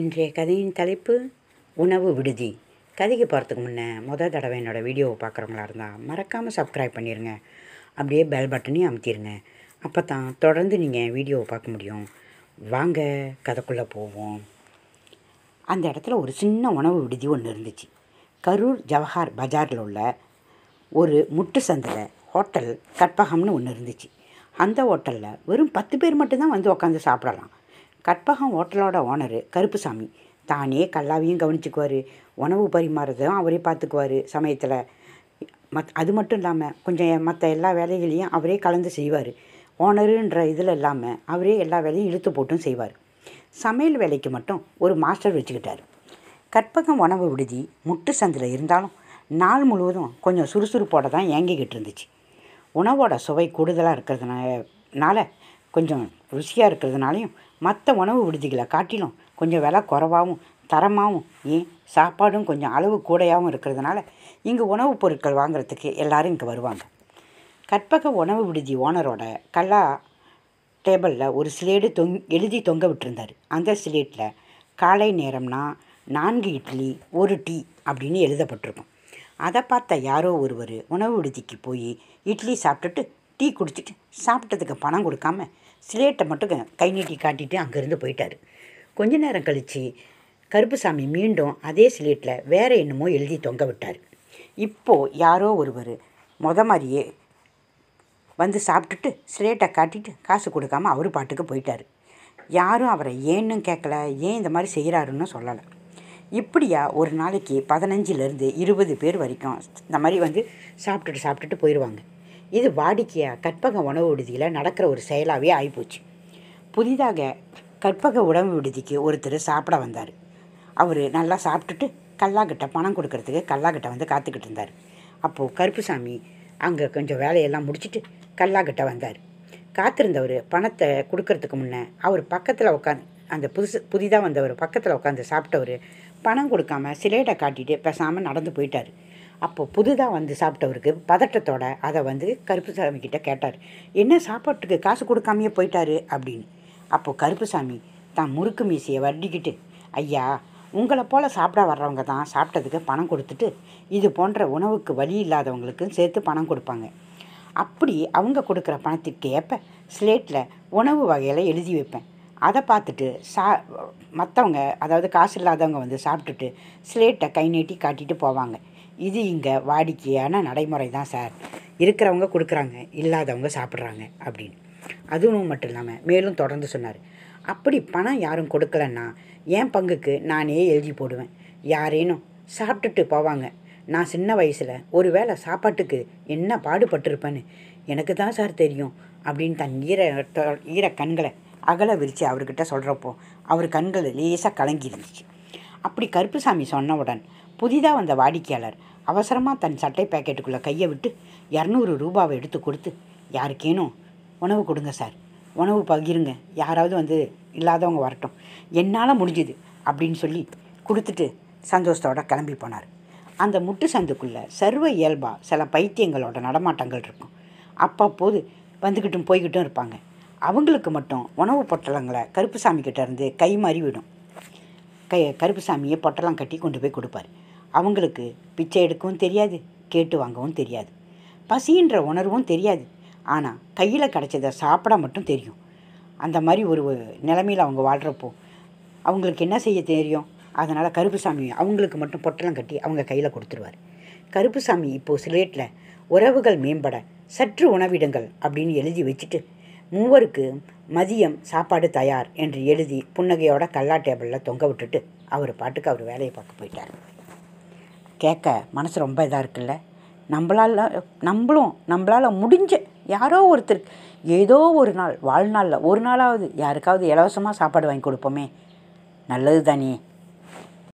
இன்றைய கதையின் தலைப்பு உணவு விடுதி கதைக்கு போகிறதுக்கு முன்னே முதல் தடவை என்னோடய வீடியோவை பார்க்குறவங்களா இருந்தால் மறக்காமல் சப்ஸ்கிரைப் பண்ணிடுங்க அப்படியே பெல் பட்டனையும் அமுத்திடுங்க அப்போ தான் தொடர்ந்து நீங்கள் வீடியோவை பார்க்க முடியும் வாங்க கதைக்குள்ளே போவோம் அந்த இடத்துல ஒரு சின்ன உணவு விடுதி ஒன்று இருந்துச்சு கரூர் ஜவஹர் பஜாரில் உள்ள ஒரு முட்டு சந்தில் ஹோட்டல் கற்பகம்னு ஒன்று இருந்துச்சு அந்த ஹோட்டலில் வெறும் பத்து பேர் மட்டும்தான் வந்து உட்காந்து சாப்பிடலாம் கற்பகம் ஹோட்டலோட ஓனரு கருப்புசாமி தானே கல்லாவையும் கவனிச்சுக்குவார் உணவு பரிமாறதும் அவரே பார்த்துக்குவார் சமயத்தில் மத் அது மட்டும் இல்லாமல் கொஞ்சம் மற்ற எல்லா வேலைகளையும் அவரே கலந்து செய்வார் ஓனருன்ற இதில் இல்லாமல் அவரே எல்லா வேலையும் இழுத்து போட்டும் செய்வார் சமையல் வேலைக்கு மட்டும் ஒரு மாஸ்டர் வச்சுக்கிட்டார் கற்பகம் உணவு விடுதி முட்டு சந்தில் இருந்தாலும் நாள் முழுவதும் கொஞ்சம் சுறுசுறுப்போட தான் ஏங்கிக்கிட்டு இருந்துச்சு உணவோட சுவை கூடுதலாக இருக்கிறதுனால கொஞ்சம் ருசியாக இருக்கிறதுனாலையும் மற்ற உணவு விடுதிகளை காட்டிலும் கொஞ்சம் விலை குறைவாகவும் தரமாகவும் ஏன் சாப்பாடும் கொஞ்சம் அளவு கூடையாகவும் இருக்கிறதுனால இங்கே உணவுப் பொருட்கள் வாங்குறதுக்கு எல்லோரும் இங்கே வருவாங்க கற்பக உணவு விடுதி ஓனரோட கல்லா டேபிளில் ஒரு ஸ்லேடு தொங் எழுதி தொங்க விட்டுருந்தார் அந்த ஸ்லேட்டில் காலை நேரம்னா நான்கு இட்லி ஒரு டீ அப்படின்னு எழுதப்பட்டிருக்கும் அதை பார்த்த யாரோ ஒருவர் உணவு விடுதிக்கு போய் இட்லி சாப்பிட்டுட்டு டீ குடிச்சிட்டு சாப்பிட்டதுக்கு பணம் கொடுக்காம ஸ்லேட்டை மட்டும் கை நீட்டி காட்டிட்டு அங்கேருந்து போயிட்டார் கொஞ்ச நேரம் கழித்து கருப்புசாமி மீண்டும் அதே ஸ்லேட்டில் வேறு என்னமோ எழுதி தொங்க விட்டார் இப்போது யாரோ ஒருவர் மொத மாதிரியே வந்து சாப்பிட்டுட்டு ஸ்லேட்டை காட்டிட்டு காசு கொடுக்காமல் அவர் பாட்டுக்கு போயிட்டார் யாரும் அவரை ஏன்னு கேட்கல ஏன் இந்த மாதிரி செய்கிறாருன்னு சொல்லலை இப்படியா ஒரு நாளைக்கு பதினஞ்சுலேருந்து இருபது பேர் வரைக்கும் இந்த மாதிரி வந்து சாப்பிட்டுட்டு சாப்பிட்டுட்டு போயிடுவாங்க இது வாடிக்கையாக கற்பக உணவு விடுதியில் நடக்கிற ஒரு செயலாகவே ஆகிப்போச்சு புதிதாக கற்பக உணவு விடுதிக்கு ஒருத்தர் சாப்பிட வந்தார் அவர் நல்லா சாப்பிட்டுட்டு கல்லாக்கிட்ட பணம் கொடுக்கறதுக்கு கல்லாக்கிட்ட வந்து காத்துக்கிட்டு இருந்தார் அப்போது கருப்புசாமி அங்கே கொஞ்சம் வேலையெல்லாம் முடிச்சுட்டு கல்லாக்கிட்ட வந்தார் காத்திருந்தவர் பணத்தை கொடுக்கறதுக்கு முன்னே அவர் பக்கத்தில் உட்காந்து அந்த புதுசு புதிதாக வந்தவர் பக்கத்தில் உட்காந்து சாப்பிட்டவர் பணம் கொடுக்காம சிலையிட காட்டிட்டு பேசாமல் நடந்து போயிட்டார் அப்போது புதுதாக வந்து சாப்பிட்டவருக்கு பதட்டத்தோட அதை வந்து கருப்புசாமி கிட்ட கேட்டார் என்ன சாப்பாட்டுக்கு காசு கொடுக்காமையே போயிட்டாரு அப்படின்னு அப்போது கருப்புசாமி தான் முறுக்கு மீசியை வட்டிக்கிட்டு ஐயா உங்களை போல் சாப்பிட வர்றவங்க தான் சாப்பிட்டதுக்கு பணம் கொடுத்துட்டு இது போன்ற உணவுக்கு வழி இல்லாதவங்களுக்கு சேர்த்து பணம் கொடுப்பாங்க அப்படி அவங்க கொடுக்குற பணத்திற்கு ஏற்ப ஸ்லேட்டில் உணவு வகையில் எழுதி வைப்பேன் அதை பார்த்துட்டு சா மற்றவங்க அதாவது காசு இல்லாதவங்க வந்து சாப்பிட்டுட்டு ஸ்லேட்டை கை நீட்டி காட்டிட்டு போவாங்க இது இங்கே வாடிக்கையான நடைமுறை தான் சார் இருக்கிறவங்க கொடுக்குறாங்க இல்லாதவங்க சாப்பிட்றாங்க அப்படின்னு அதுவும் மட்டும் இல்லாமல் மேலும் தொடர்ந்து சொன்னார் அப்படி பணம் யாரும் கொடுக்கலன்னா என் பங்குக்கு நானே எழுதி போடுவேன் யாரேனும் சாப்பிட்டுட்டு போவாங்க நான் சின்ன வயசில் ஒரு வேளை சாப்பாட்டுக்கு என்ன பாடுபட்டிருப்பேன்னு எனக்கு தான் சார் தெரியும் அப்படின்னு தன் ஈர ஈர கண்களை அகல விரித்து அவர்கிட்ட சொல்கிறப்போ அவர் கண்கள் லேசாக கலங்கி இருந்துச்சு அப்படி கருப்புசாமி சொன்னவுடன் புதிதாக வந்த வாடிக்கையாளர் அவசரமாக தன் சட்டை பேக்கெட்டுக்குள்ளே கையை விட்டு இரநூறு ரூபாவை எடுத்து கொடுத்து யாருக்கேனும் உணவு கொடுங்க சார் உணவு பகிருங்க யாராவது வந்து இல்லாதவங்க வரட்டும் என்னால் முடிஞ்சுது அப்படின்னு சொல்லி கொடுத்துட்டு சந்தோஷத்தோடு கிளம்பி போனார் அந்த முட்டு சந்துக்குள்ளே சர்வ இயல்பாக சில பைத்தியங்களோட நடமாட்டங்கள் இருக்கும் அப்பப்போது வந்துக்கிட்டும் போய்கிட்டும் இருப்பாங்க அவங்களுக்கு மட்டும் உணவு பொட்டலங்களை கருப்புசாமி கிட்டேருந்து கை மாறி விடும் கை சாமியை பொட்டெல்லாம் கட்டி கொண்டு போய் கொடுப்பார் அவங்களுக்கு பிச்சை எடுக்கவும் தெரியாது கேட்டு வாங்கவும் தெரியாது பசின்ற உணர்வும் தெரியாது ஆனால் கையில் கிடச்சதை சாப்பிட மட்டும் தெரியும் அந்த மாதிரி ஒரு நிலமையில் அவங்க வாழ்கிறப்போ அவங்களுக்கு என்ன செய்ய தெரியும் அதனால் கருப்பு சாமி அவங்களுக்கு மட்டும் பொட்டலம் கட்டி அவங்க கையில் கொடுத்துருவார் சாமி இப்போது சிலேட்டில் உறவுகள் மேம்பட சற்று உணவிடுங்கள் அப்படின்னு எழுதி வச்சுட்டு மூவருக்கு மதியம் சாப்பாடு தயார் என்று எழுதி புன்னகையோட கல்லா டேபிளில் தொங்க விட்டுட்டு அவர் பாட்டுக்கு அவர் வேலையை பார்க்க போயிட்டார் கேட்க மனசு ரொம்ப இதாக இருக்குல்ல நம்மளால் நம்மளும் நம்மளால் முடிஞ்ச யாரோ ஒருத்தர் ஏதோ ஒரு நாள் வாழ்நாளில் ஒரு நாளாவது யாருக்காவது இலவசமாக சாப்பாடு வாங்கி கொடுப்போமே நல்லது தானே